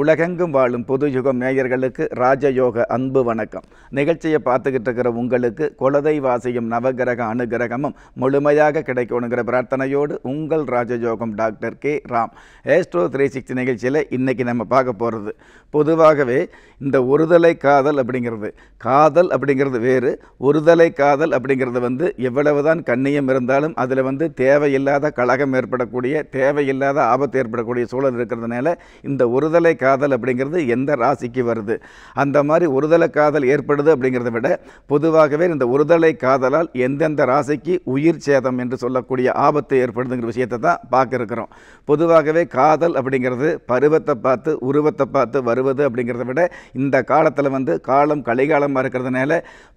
உலகெங்கும் வாழும் புது யுகம் நேயர்களுக்கு ராஜயோக அன்பு வணக்கம் நிகழ்ச்சியை பார்த்துக்கிட்டு இருக்கிற உங்களுக்கு குலதை வாசியும் நவகிரக அனுகிரகமும் முழுமையாக கிடைக்கணுங்கிற பிரார்த்தனையோடு உங்கள் Rajayogam doctor K Ram astro three sixty நிகழ்ச்சியில் இன்றைக்கி நம்ம பார்க்க போகிறது பொதுவாகவே இந்த ஒருதலை காதல் அப்படிங்கிறது காதல் அப்படிங்கிறது வேறு ஒருதலை காதல் அப்படிங்கிறது வந்து எவ்வளவுதான் கண்ணியம் இருந்தாலும் அதில் வந்து தேவையில்லாத கழகம் ஏற்படக்கூடிய தேவையில்லாத ஆபத்து ஏற்படக்கூடிய சூழல் இருக்கிறதுனால இந்த ஒருதலை காதல் அப்படிங்கிறது எந்த ராசிக்கு வருது அந்த மாதிரி ஒருதலை காதல் ஏற்படுது அப்படிங்கிறத விட பொதுவாகவே இந்த ஒருதலை காதலால் எந்தெந்த ராசிக்கு உயிர் சேதம் என்று சொல்லக்கூடிய ஆபத்து ஏற்படுதுங்கிற விஷயத்தை தான் பார்க்க இருக்கிறோம் பொதுவாகவே காதல் அப்படிங்கிறது பருவத்தை பார்த்து உருவத்தை பார்த்து வருவது அப்படிங்கிறத விட இந்த காலத்தில் வந்து காலம் கலிகாலமாக இருக்கிறதுனால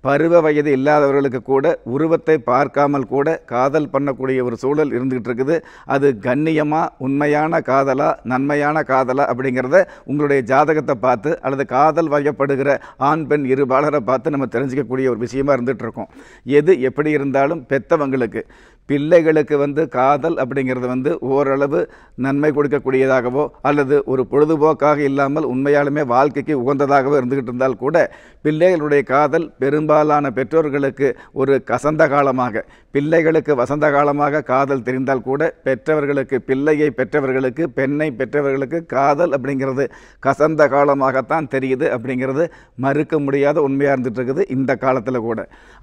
பருவ வயது இல்லாதவர்களுக்கு கூட உருவத்தை பார்க்காமல் கூட காதல் பண்ணக்கூடிய ஒரு சூழல் இருந்துகிட்டு இருக்குது அது கண்ணியமாக உண்மையான காதலா நன்மையான காதலா அப்படிங்கிறத உங்களுடைய ஜாதகத்தை பார்த்து அல்லது காதல் வகைப்படுகிற ஆண் பெண் இரு பாலரை பார்த்து நம்ம தெரிஞ்சிக்கக்கூடிய ஒரு விஷயமா இருந்துகிட்ருக்கோம் எது எப்படி இருந்தாலும் பெற்றவங்களுக்கு பிள்ளைகளுக்கு வந்து காதல் அப்படிங்கிறது வந்து ஓரளவு நன்மை கொடுக்கக்கூடியதாகவோ அல்லது ஒரு பொழுதுபோக்காக இல்லாமல் உண்மையாலுமே வாழ்க்கைக்கு உகந்ததாகவோ இருந்துக்கிட்டு இருந்தால் கூட பிள்ளைகளுடைய காதல் பெரும்பாலான பெற்றோர்களுக்கு ஒரு கசந்த காலமாக பிள்ளைகளுக்கு வசந்த காலமாக காதல் தெரிந்தால் கூட பெற்றவர்களுக்கு பிள்ளையை பெற்றவர்களுக்கு பெண்ணை பெற்றவர்களுக்கு காதல் அப்படிங்கிறது கசந்த காலமாகத்தான் தெரியுது அப்படிங்கிறது மறுக்க முடியாத உண்மையாக இருந்துகிட்டு இருக்குது இந்த காலத்தில் கூட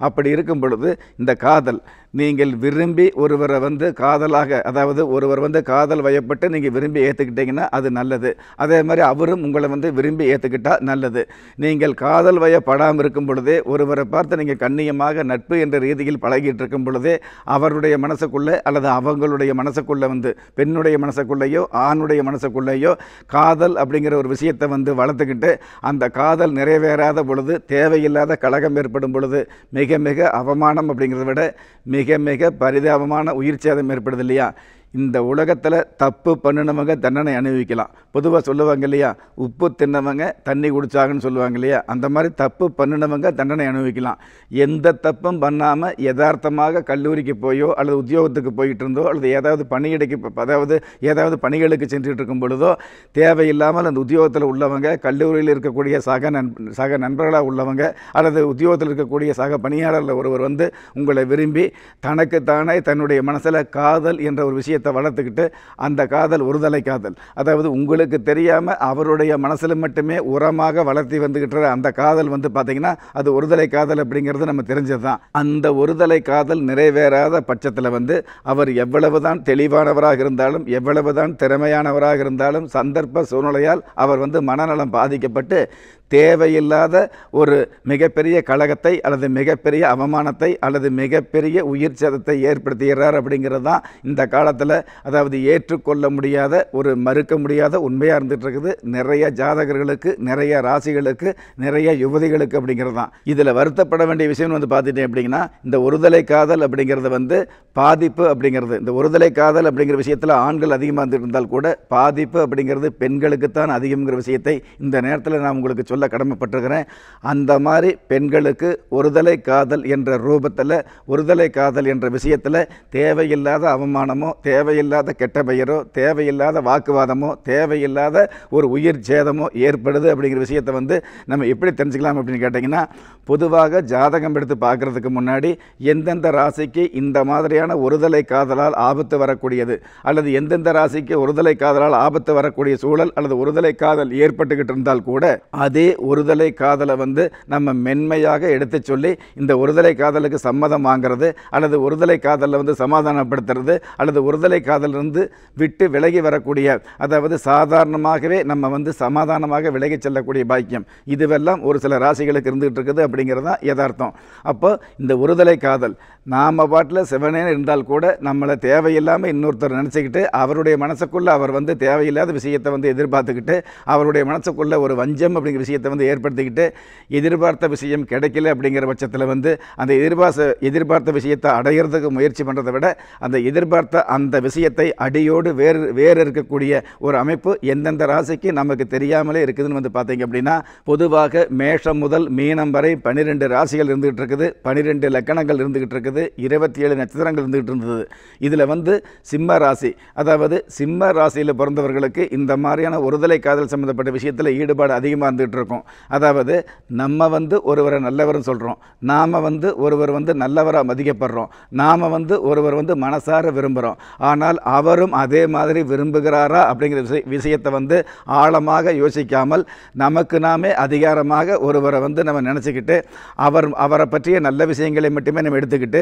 அப்படி இருக்கும் பொழுது இந்த காதல் நீங்கள் விரும்பி ஒருவரை வந்து காதலாக அதாவது ஒருவர் வந்து காதல் வயப்பட்டு நீங்கள் விரும்பி ஏற்றுக்கிட்டிங்கன்னா அது நல்லது அதே மாதிரி அவரும் உங்களை வந்து விரும்பி ஏற்றுக்கிட்டால் நல்லது நீங்கள் காதல் வயப்படாமல் இருக்கும் பொழுதே ஒருவரை பார்த்து நீங்கள் கண்ணியமாக நட்பு என்ற ரீதியில் பழகிட்டு இருக்கும் பொழுதே அவருடைய மனசுக்குள்ளே அல்லது அவங்களுடைய மனசுக்குள்ளே வந்து பெண்ணுடைய மனசுக்குள்ளேயோ ஆணுடைய மனசுக்குள்ளேயோ காதல் அப்படிங்கிற ஒரு விஷயத்தை வந்து வளர்த்துக்கிட்டு அந்த காதல் நிறைவேறாத பொழுது தேவையில்லாத கழகம் ஏற்படும் பொழுது மிக மிக அவமானம் அப்படிங்கிறத விட மிக மிக மிக பரிதாபமான உயிர் சேதம் ஏற்படுது இல்லையா இந்த உலகத்தில் தப்பு பண்ணினவங்க தண்டனை அனுபவிக்கலாம் பொதுவாக சொல்லுவாங்க இல்லையா உப்பு தின்னவங்க தண்ணி குடித்தாங்கன்னு சொல்லுவாங்க இல்லையா அந்த மாதிரி தப்பு பண்ணினவங்க தண்டனை அனுபவிக்கலாம் எந்த தப்பும் பண்ணாமல் யதார்த்தமாக கல்லூரிக்கு போயோ அல்லது உத்தியோகத்துக்கு போயிட்டு இருந்தோ அல்லது ஏதாவது பணியிடைக்கு அதாவது ஏதாவது பணிகளுக்கு சென்றுட்டு இருக்கும் பொழுதோ தேவையில்லாமல் அந்த உத்தியோகத்தில் உள்ளவங்க கல்லூரியில் இருக்கக்கூடிய சக நண் சக நண்பர்களாக உள்ளவங்க அல்லது உத்தியோகத்தில் இருக்கக்கூடிய சக பணியாளரில் ஒருவர் வந்து உங்களை விரும்பி தனக்கு தானே தன்னுடைய மனசில் காதல் என்ற ஒரு விஷயத்தை பழக்கத்தை வளர்த்துக்கிட்டு அந்த காதல் ஒருதலை காதல் அதாவது உங்களுக்கு தெரியாமல் அவருடைய மனசில் மட்டுமே உரமாக வளர்த்தி வந்துக்கிட்டு அந்த காதல் வந்து பார்த்திங்கன்னா அது ஒருதலை காதல் அப்படிங்கிறது நம்ம தெரிஞ்சது தான் அந்த ஒருதலை காதல் நிறைவேறாத பட்சத்தில் வந்து அவர் எவ்வளவுதான் தெளிவானவராக இருந்தாலும் எவ்வளவுதான் திறமையானவராக இருந்தாலும் சந்தர்ப்ப சூழ்நிலையால் அவர் வந்து மனநலம் பாதிக்கப்பட்டு தேவையில்லாத ஒரு மிகப்பெரிய கழகத்தை அல்லது மிகப்பெரிய அவமானத்தை அல்லது மிகப்பெரிய உயிர் சேதத்தை ஏற்படுத்துகிறார் அப்படிங்கிறது தான் இந்த காலத்தில் அதாவது ஏற்றுக்கொள்ள முடியாத ஒரு மறுக்க முடியாத உண்மையாக இருந்துகிட்டு இருக்குது நிறைய ஜாதகர்களுக்கு நிறைய ராசிகளுக்கு நிறைய யுவதிகளுக்கு அப்படிங்கிறது தான் இதில் வருத்தப்பட வேண்டிய விஷயம்னு வந்து பார்த்துட்டேன் அப்படிங்கன்னா இந்த ஒருதலை காதல் அப்படிங்கிறது வந்து பாதிப்பு அப்படிங்கிறது இந்த ஒருதலை காதல் அப்படிங்கிற விஷயத்தில் ஆண்கள் அதிகமாக இருந்தால் கூட பாதிப்பு அப்படிங்கிறது பெண்களுக்கு தான் அதிகம்ங்கிற விஷயத்தை இந்த நேரத்தில் நான் உங்களுக்கு சொல்ல சொல்ல கடமைப்பட்டிருக்கிறேன் அந்த மாதிரி பெண்களுக்கு ஒருதலை காதல் என்ற ரூபத்தில் ஒருதலை காதல் என்ற விஷயத்தில் தேவையில்லாத அவமானமோ தேவையில்லாத கெட்ட பெயரோ தேவையில்லாத வாக்குவாதமோ தேவையில்லாத ஒரு உயிர் சேதமோ ஏற்படுது அப்படிங்கிற விஷயத்தை வந்து நம்ம எப்படி தெரிஞ்சுக்கலாம் அப்படின்னு கேட்டிங்கன்னா பொதுவாக ஜாதகம் எடுத்து பார்க்குறதுக்கு முன்னாடி எந்தெந்த ராசிக்கு இந்த மாதிரியான ஒருதலை காதலால் ஆபத்து வரக்கூடியது அல்லது எந்தெந்த ராசிக்கு ஒருதலை காதலால் ஆபத்து வரக்கூடிய சூழல் அல்லது ஒருதலை காதல் ஏற்பட்டுக்கிட்டு இருந்தால் கூட அதே ஒருதலை காதலை வந்து நம்ம மென்மையாக எடுத்து சொல்லி இந்த ஒருதலை காதலுக்கு சம்மதம் வாங்கிறது அல்லது ஒருதலை காதலில் வந்து சமாதானப்படுத்துறது அல்லது ஒருதலை காதலிருந்து விட்டு விலகி வரக்கூடிய அதாவது சாதாரணமாகவே நம்ம வந்து சமாதானமாக விலகி செல்லக்கூடிய பாக்கியம் இதுவெல்லாம் ஒரு சில ராசிகளுக்கு இருந்துகிட்டு இருக்குது அப்படிங்கிறது தான் யதார்த்தம் அப்போ இந்த ஒருதலை காதல் நாம் பாட்டில் சிவனே இருந்தால் கூட நம்மளை தேவையில்லாமல் இன்னொருத்தர் நினச்சிக்கிட்டு அவருடைய மனசுக்குள்ளே அவர் வந்து தேவையில்லாத விஷயத்தை வந்து எதிர்பார்த்துக்கிட்டு அவருடைய மனசுக்குள்ளே ஒரு வஞ்சம் அப்படிங்கிற விஷயத்தை வந்து ஏற்படுத்திக்கிட்டு எதிர்பார்த்த விஷயம் கிடைக்கல அப்படிங்கிற பட்சத்தில் வந்து அந்த எதிர்பார்த்த எதிர்பார்த்த விஷயத்தை அடையிறதுக்கு முயற்சி பண்ணுறதை விட அந்த எதிர்பார்த்த அந்த விஷயத்தை அடியோடு வேறு வேறு இருக்கக்கூடிய ஒரு அமைப்பு எந்தெந்த ராசிக்கு நமக்கு தெரியாமலே இருக்குதுன்னு வந்து பார்த்தீங்க அப்படின்னா பொதுவாக மேஷம் முதல் மீனம் வரை பன்னிரெண்டு ராசிகள் இருந்துகிட்டு இருக்குது பன்னிரெண்டு லக்கணங்கள் இருந்துகிட்டு இருக்குது இருந்தது இருபத்தி ஏழு நட்சத்திரங்கள் இருந்துகிட்டு இருந்தது இதில் வந்து சிம்ம ராசி அதாவது சிம்ம ராசியில் பிறந்தவர்களுக்கு இந்த மாதிரியான ஒருதலை காதல் சம்மந்தப்பட்ட விஷயத்தில் ஈடுபாடு அதிகமாக இருந்துகிட்டு இருக்கும் அதாவது நம்ம வந்து ஒருவரை நல்லவர்னு சொல்கிறோம் நாம் வந்து ஒருவர் வந்து நல்லவராக மதிக்கப்படுறோம் நாம் வந்து ஒருவர் வந்து மனசார விரும்புகிறோம் ஆனால் அவரும் அதே மாதிரி விரும்புகிறாரா அப்படிங்கிற விஷய விஷயத்தை வந்து ஆழமாக யோசிக்காமல் நமக்கு நாமே அதிகாரமாக ஒருவரை வந்து நம்ம நினச்சிக்கிட்டு அவர் அவரை பற்றிய நல்ல விஷயங்களை மட்டுமே நம்ம எடுத்துக்கிட்டு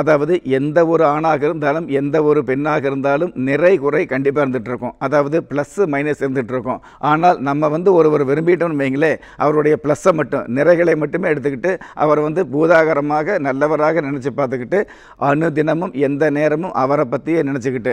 அதாவது எந்த ஒரு ஆணாக இருந்தாலும் எந்த ஒரு பெண்ணாக இருந்தாலும் நிறை குறை கண்டிப்பாக இருந்துகிட்ருக்கும் அதாவது ப்ளஸ்ஸு மைனஸ் இருந்துகிட்ருக்கும் ஆனால் நம்ம வந்து ஒருவர் விரும்பிட்டோம் வைங்களே அவருடைய ப்ளஸ்ஸை மட்டும் நிறைகளை மட்டுமே எடுத்துக்கிட்டு அவர் வந்து பூதாகரமாக நல்லவராக நினச்சி பார்த்துக்கிட்டு தினமும் எந்த நேரமும் அவரை பற்றியே நினச்சிக்கிட்டு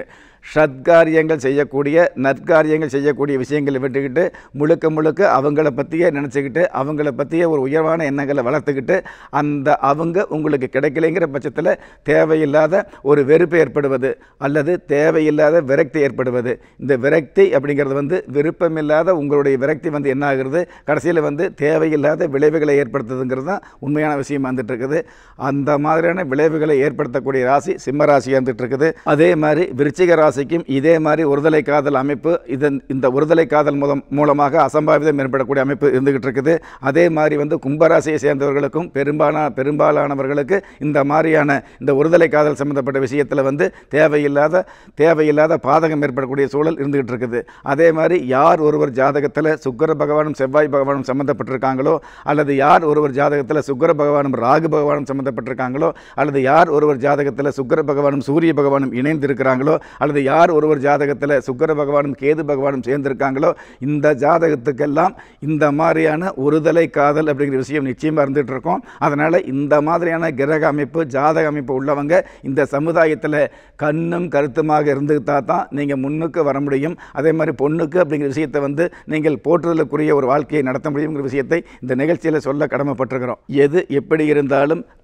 ஷத்காரியங்கள் செய்யக்கூடிய நற்காரியங்கள் செய்யக்கூடிய விஷயங்களை விட்டுக்கிட்டு முழுக்க முழுக்க அவங்கள பற்றியே நினச்சிக்கிட்டு அவங்கள பற்றியே ஒரு உயர்வான எண்ணங்களை வளர்த்துக்கிட்டு அந்த அவங்க உங்களுக்கு கிடைக்கலைங்கிற பட்சத்தில் தேவையில்லாத ஒரு வெறுப்பு ஏற்படுவது அல்லது தேவையில்லாத விரக்தி ஏற்படுவது இந்த விரக்தி அப்படிங்கிறது வந்து விருப்பமில்லாத உங்களுடைய விரக்தி வந்து என்ன ஆகுறது கடைசியில் வந்து தேவையில்லாத விளைவுகளை ஏற்படுத்துதுங்கிறது தான் உண்மையான விஷயம் வந்துட்டு இருக்குது அந்த மாதிரியான விளைவுகளை ஏற்படுத்தக்கூடிய ராசி சிம்ம ராசி வந்துட்டு இருக்குது அதே மாதிரி விருச்சிக ராசிக்கும் இதே மாதிரி ஒருதலை காதல் அமைப்பு இதன் இந்த ஒருதலை காதல் மூலம் மூலமாக அசம்பாவிதம் ஏற்படக்கூடிய அமைப்பு இருந்துகிட்டு இருக்குது அதே மாதிரி வந்து கும்பராசியை சேர்ந்தவர்களுக்கும் பெரும்பாலான பெரும்பாலானவர்களுக்கு இந்த மாதிரியான இந்த ஒருதலை காதல் சம்மந்தப்பட்ட விஷயத்தில் வந்து தேவையில்லாத தேவையில்லாத பாதகம் ஏற்படக்கூடிய சூழல் இருந்துகிட்டு இருக்குது அதே மாதிரி யார் ஒருவர் ஜாதகத்தில் சுக்கர பகவானும் செவ்வாய் பகவானும் சம்மந்தப்பட்டிருக்காங்களோ அல்லது யார் ஒருவர் ஜாதகத்தில் சுக்கர பகவானும் ராகு பகவானும் சம்மந்தப்பட்டிருக்காங்களோ அல்லது யார் ஒருவர் ஜாதகத்தில் சுக்கர பகவானும் சூரிய பகவானும் இணைந்திருக்கிறாங்களோ அல்லது யார் ஒருவர் ஜாதகத்தில் சுக்கர பகவானும் கேது பகவானும் சேர்ந்திருக்காங்களோ இந்த ஜாதகத்துக்கெல்லாம் இந்த மாதிரியான ஒருதலை காதல் அப்படிங்கிற விஷயம் நிச்சயமாக இருந்துகிட்டு இருக்கோம் அதனால் இந்த மாதிரியான கிரக அமைப்பு ஜாதக அமைப்பு இப்போ உள்ளவங்க இந்த சமுதாயத்தில் கண்ணும் கருத்துமாக இருந்துக்கிட்டால் தான் நீங்கள் முன்னுக்கு வர முடியும் அதே மாதிரி பொண்ணுக்கு அப்படிங்கிற விஷயத்தை வந்து நீங்கள் போற்றுதலுக்குரிய ஒரு வாழ்க்கையை நடத்த முடியுங்கிற விஷயத்தை இந்த நிகழ்ச்சியில் சொல்ல கடமைப்பட்டிருக்கிறோம் எது எப்படி இருந்தாலும்